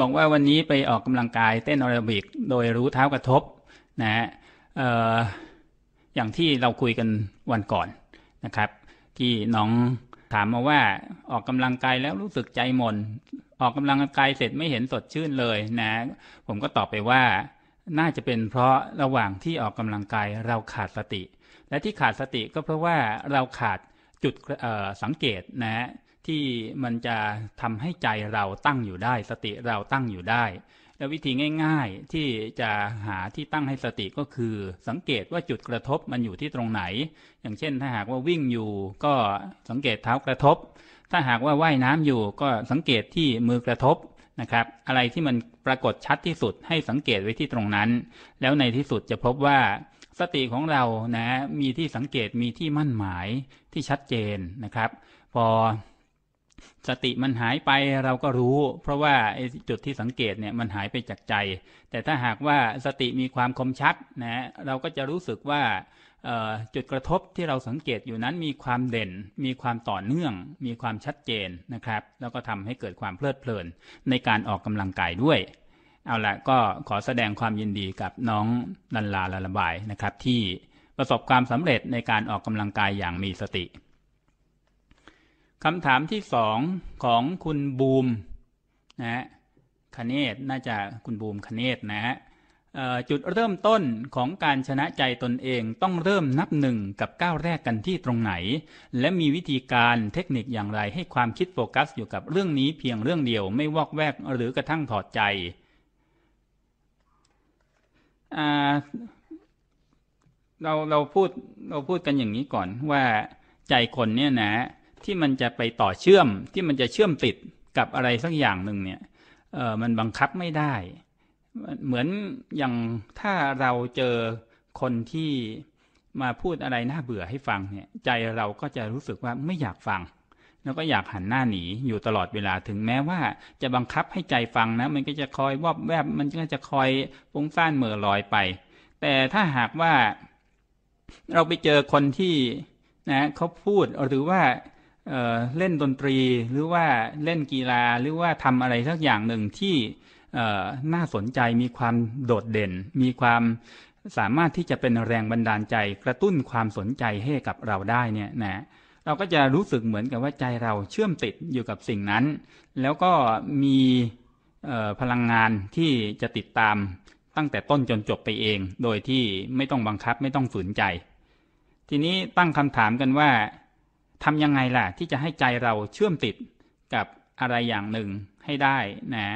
บอกว่าวันนี้ไปออกกำลังกายเต้นออโรบิกโดยรู้เท้ากระทบนะฮะอย่างที่เราคุยกันวันก่อนนะครับที่น้องถามมาว่าออกกำลังกายแล้วรู้สึกใจมนออกกำลังกายเสร็จไม่เห็นสดชื่นเลยนะผมก็ตอบไปว่าน่าจะเป็นเพราะระหว่างที่ออกกำลังกายเราขาดสติและที่ขาดสติก็เพราะว่าเราขาดจุดสังเกตนะฮะที่มันจะทำให้ใจเราตั้งอยู่ได้ สติเราตั้งอยู่ได้ แล้ววิธีง่าย ๆที่จะหาที่ตั้งให้สติก็คือ สังเกตว่าจุดกระทบมันอยู่ที่ตรงไหน อย่างเช่น ถ้าหากว่าวิ่งอยู่ก็สังเกตเท้ากระทบ ถ้าหากว่าว่ายน้ำอยู่ก็สังเกตที่มือกระทบนะครับ อะไรที่มันปรากฏชัดที่สุดให้สังเกตไว้ที่ตรงนั้น แล้วในที่สุดจะพบว่าสติของเรานะมีที่สังเกตมีที่มั่นหมายที่ชัดเจนนะครับ พอสติมันหายไปเราก็รู้เพราะว่าไอ้จุดที่สังเกตเนี่ยมันหายไปจากใจ แต่ถ้าหากว่าสติมีความคมชัดนะเราก็จะรู้สึกว่าจุดกระทบที่เราสังเกตอยู่นั้นมีความเด่น มีความต่อเนื่อง มีความชัดเจนนะครับแล้วก็ทำให้เกิดความเพลิดเพลินในการออกกำลังกายด้วยเอาละก็ขอแสดงความยินดีกับน้องนันลาละลบายนะครับ ที่ประสบความสำเร็จในการออกกำลังกายอย่างมีสติคำถามที่สองของคุณบูมนะฮะคเนตน่าจะ คุณบูมคเนตนะฮะจุดเริ่มต้นของการชนะใจตนเองต้องเริ่มนับหนึ่งกับก้าวแรกกันที่ตรงไหน และมีวิธีการเทคนิคอย่างไร ให้ความคิด โฟกัส อยู่กับเรื่องนี้เพียงเรื่องเดียว ไม่วอกแวกหรือกระทั่งถอด ใจ เรา เรา พูดเราพูดกันอย่างนี้ก่อนว่าใจคนเนี่ยนะที่มันจะไปต่อเชื่อมที่มันจะเชื่อมติดกับอะไรสักอย่างหนึ่งเนี่ยเออมันบังคับไม่ได้เหมือนอย่างถ้าเราเจอคนที่มาพูดอะไรน่าเบื่อให้ฟังเนี่ยใจเราก็จะรู้สึกว่าไม่อยากฟัง แล้วก็อยากหันหน้าหนีอยู่ตลอดเวลาถึงแม้ว่าจะบังคับให้ใจฟังนะ มันก็จะคอยวอบแวบมันก็จะคอยฟุ้งซ่านเหม่อลอยไป แต่ถ้าหากว่าเราไปเจอคนที่นะเขาพูดหรือว่าเเล่นดนตรีหรือว่าเล่นกีฬาหรือว่าทำอะไรสักอย่างหนึ่งที่น่าสนใจมีความโดดเด่น มีความสามารถที่จะเป็นแรงบันดาลใจกระตุ้นความสนใจให้กับเราได้เนี่ยนะเราก็จะรู้สึกเหมือนกับว่าใจเราเชื่อมติดอยู่กับสิ่งนั้น แล้วก็มีพลังงานที่จะติดตามตั้งแต่ต้นจนจบไปเอง โดยที่ไม่ต้องบังคับไม่ต้องฝืนใจ ทีนี้ตั้งคำถามกันว่าทำยังไงล่ะ ที่จะให้ใจเราเชื่อมติดกับอะไรอย่างหนึ่งให้ได้นะ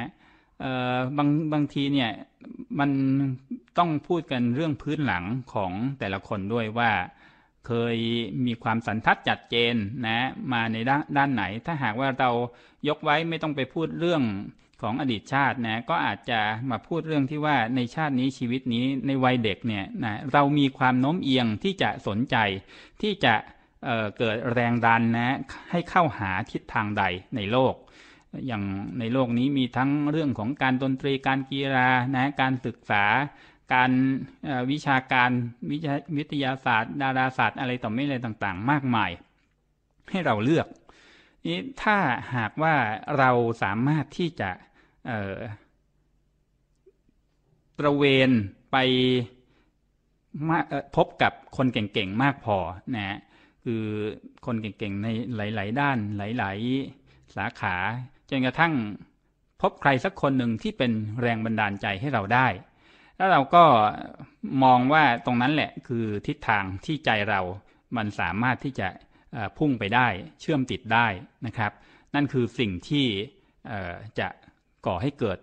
เออบางบางทีเนี่ยมันต้องพูดกันเรื่องพื้นหลังของแต่ละคนด้วยว่าเคยมีความสันทัดจัดเจนนะมาในด้านด้านไหน ถ้าหากว่าเรายกไว้ไม่ต้องไปพูดเรื่องของอดีตชาตินะก็อาจจะมาพูดเรื่องที่ว่าในชาตินี้ชีวิตนี้ในวัยเด็กเนี่ยนะเรามีความโน้มเอียงที่จะสนใจที่จะเเกิดแรงดันนะ ให้เข้าหาทิศทางใดในโลก อย่างในโลกนี้มีทั้งเรื่องของการดนตรี การกีฬา นะ การศึกษา การวิชาการวิทยาศาสตร์ ดาราศาสตร์ อะไรต่อไม่อะไรต่างๆ มากมาย ให้เราเลือก นี่ถ้าหากว่าเราสามารถที่จะตระเวนไปพบกับคนเก่งๆ มากพอนะคือคนเก่งๆ ในหลายๆด้านหลายๆสาขาจนกระทั่งพบใครสักคนหนึ่งที่เป็นแรงบันดาลใจให้เราได้ แล้วเราก็มองว่าตรงนั้นแหละ คือทิศทางที่ใจเรามันสามารถที่จะพุ่งไปได้เชื่อมติดได้นะครับ นั่นคือสิ่งที่จะก่อให้เกิด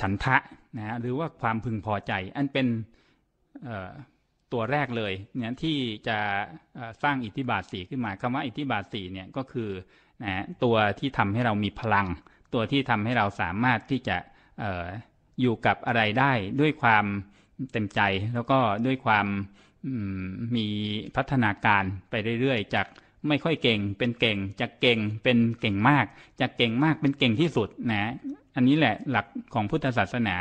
ฉันทะนะหรือว่าความพึงพอใจอันเป็นตัวแรกเลยเนี่ยที่จะสร้างอิทธิบาทสีขึ้นมา คำว่าอิทธิบาทสีเนี่ยก็คือนะตัวที่ทำให้เรามีพลังตัวที่ทำให้เราสามารถที่จะออยู่กับอะไรได้ ด้วยความเต็มใจแล้วก็ด้วยความมีพัฒนาการไปเรื่อยๆ จากไม่ค่อยเก่งเป็นเก่งจากเก่งเป็นเก่งมากจากเก่งมากเป็นเก่งที่สุดนะอันนี้แหละหลักของพุทธศาสนา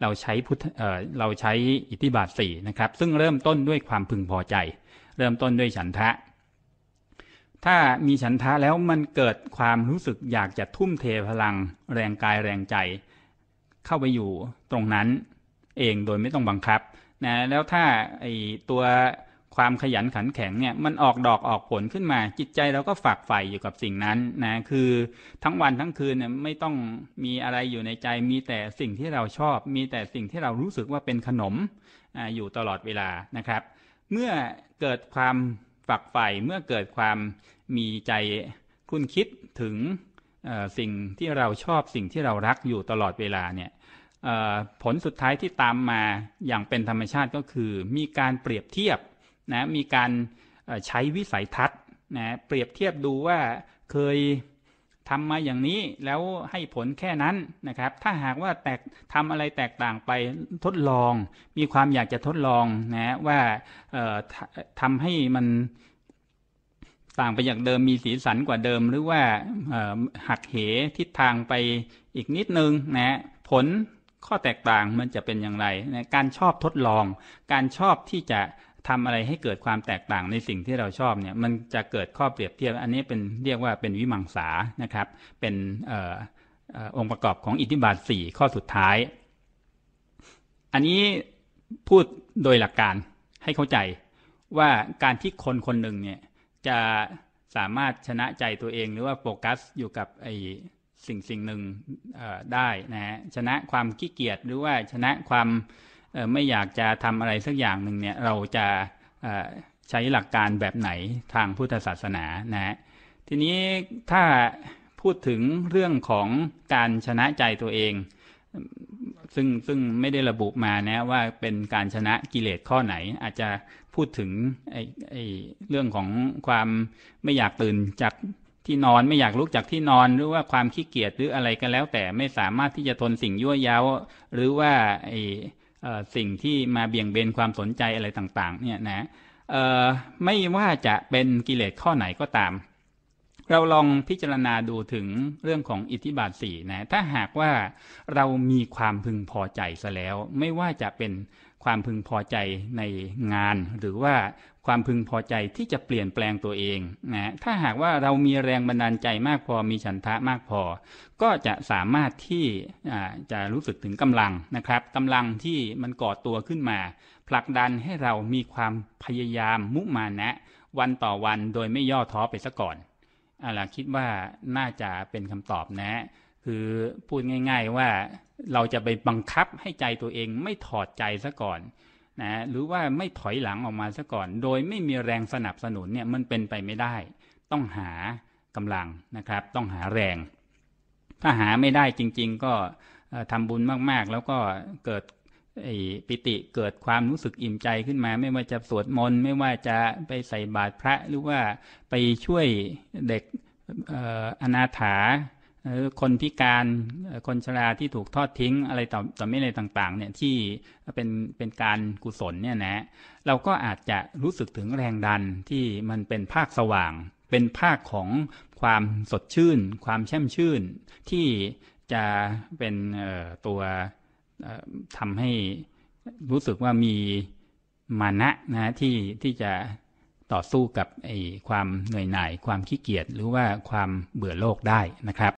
เราใช้พุทธเเราใช้อิทธิบาทสี่นะครับซึ่งเริ่มต้นด้วยความพึงพอใจ เริ่มต้นด้วยฉันทะ ถ้ามีฉันทะแล้วมันเกิดความรู้สึกอยากจะทุ่มเทพลังแรงกายแรงใจเข้าไปอยู่ตรงนั้นเองโดยไม่ต้องบังคับนะแล้วถ้าไอตัวความขยันขันแข็งเนี่ยมันออกดอกออกผลขึ้นมา จิตใจเราก็ฝากใฝ่อยู่กับสิ่งนั้นนะคือทั้งวันทั้งคืนเนี่ยไม่ต้องมีอะไรอยู่ในใจ มีแต่สิ่งที่เราชอบ มีแต่สิ่งที่เรารู้สึกว่าเป็นขนมออยู่ตลอดเวลานะครับ เมื่อเกิดความฝักใฝ่เมื่อเกิดความมีใจคุ้นคิดถึงสิ่งที่เราชอบสิ่งที่เรารักอยู่ตลอดเวลาเนี่ยผลสุดท้ายที่ตามมาอย่างเป็นธรรมชาติก็คือ มีการเปรียบเทียบนะมีการใช้วิสัยทัศน์นะเปรียบเทียบดูว่าเคยทำมาอย่างนี้แล้วให้ผลแค่นั้นนะครับ ถ้าหากว่าแตกทำอะไรแตกต่างไปทดลอง มีความอยากจะทดลองนะว่าทำให้มันต่างไปจากเดิมมีสีสันกว่าเดิม หรือว่าหักเหทิศทางไปอีกนิดนึงนะ ผลข้อแตกต่างมันจะเป็นอย่างไรนะการชอบทดลอง การชอบที่จะทำอะไรให้เกิดความแตกต่างในสิ่งที่เราชอบเนี่ย มันจะเกิดข้อเปรียบเทียบ อันนี้เป็นเรียกว่าเป็นวิมังสานะครับ เป็นอองค์ประกอบของอิทธิบาท 4ข้อสุดท้าย อันนี้พูดโดยหลักการให้เข้าใจว่าการที่คนคนหนึ่งเนี่ยจะสามารถชนะใจตัวเองหรือว่าโฟกัสอยู่กับไอสิ่งสิ่งหนึ่งได้นะชนะความขี้เกียจหรือว่าชนะความไม่อยากจะทำอะไรสักอย่างหนึ่งเนี่ยเราจะใช้หลักการแบบไหนทางพุทธศาสนานะทีนี้ถ้าพูดถึงเรื่องของการชนะใจตัวเอง ซึ่งซึ่งไม่ได้ระบุมานะว่าเป็นการชนะกิเลสข้อไหน อาจจะพูดถึงไอ้ไอ้เรื่องของความไม่อยากตื่นจากที่นอนไม่อยากลุกจากที่นอนหรือว่าความขี้เกียจหรืออะไรก็แล้ว แต่ไม่สามารถที่จะทนสิ่งยั่วยาาหรือว่าไอสิ่งที่มาเบี่ยงเบนความสนใจอะไรต่าง ๆ เนี่ยนะไม่ว่าจะเป็นกิเลสข้อไหนก็ตาม เราลองพิจารณาดูถึงเรื่องของอิทธิบาทสี่นะ ถ้าหากว่าเรามีความพึงพอใจซะแล้ว ไม่ว่าจะเป็นความพึงพอใจในงานหรือว่าความพึงพอใจที่จะเปลี่ยนแปลงตัวเองนะถ้าหากว่าเรามีแรงบันดาลใจมากพอมีฉันทะมากพอ ก็จะสามารถที่จะรู้สึกถึงกำลังนะครับกำลังที่มันก่อตัวขึ้นมาผลักดันให้เรามีความพยายามมุมานะ วันต่อวันโดยไม่ย่อท้อไปซะก่อนอะไรคิดว่าน่าจะเป็นคำตอบนะ คือพูดง่ายๆว่าเราจะไปบังคับให้ใจตัวเองไม่ถอดใจซะก่อนนะหรือว่าไม่ถอยหลังออกมาซะก่อน โดยไม่มีแรงสนับสนุนเนี่ย มันเป็นไปไม่ได้ ต้องหากำลังนะครับ ต้องหาแรง ถ้าหาไม่ได้จริง ๆ ก็ทำบุญมากๆ แล้วก็เกิดปิติเกิดความรู้สึกอิ่มใจขึ้นมา ไม่ว่าจะสวดมนต์ไม่ว่าจะไปใส่บาตรพระหรือว่าไปช่วยเด็กอนาถาหรือคนพิการ คนชราที่ถูกทอดทิ้งอะไรต่อต่อไม่อะไรต่าง ๆ เนี่ยที่เป็นเป็นการกุศลเนี่ยนะ เราก็อาจจะรู้สึกถึงแรงดันที่มันเป็นภาคสว่าง เป็นภาคของความสดชื่น ความแช่มชื่น ที่จะเป็นตัวทำให้รู้สึกว่ามีมานะนะที่ที่จะต่อสู้กับไอ้ความเหนื่อยหน่าย ความขี้เกียจ หรือว่าความเบื่อโลกได้นะครับ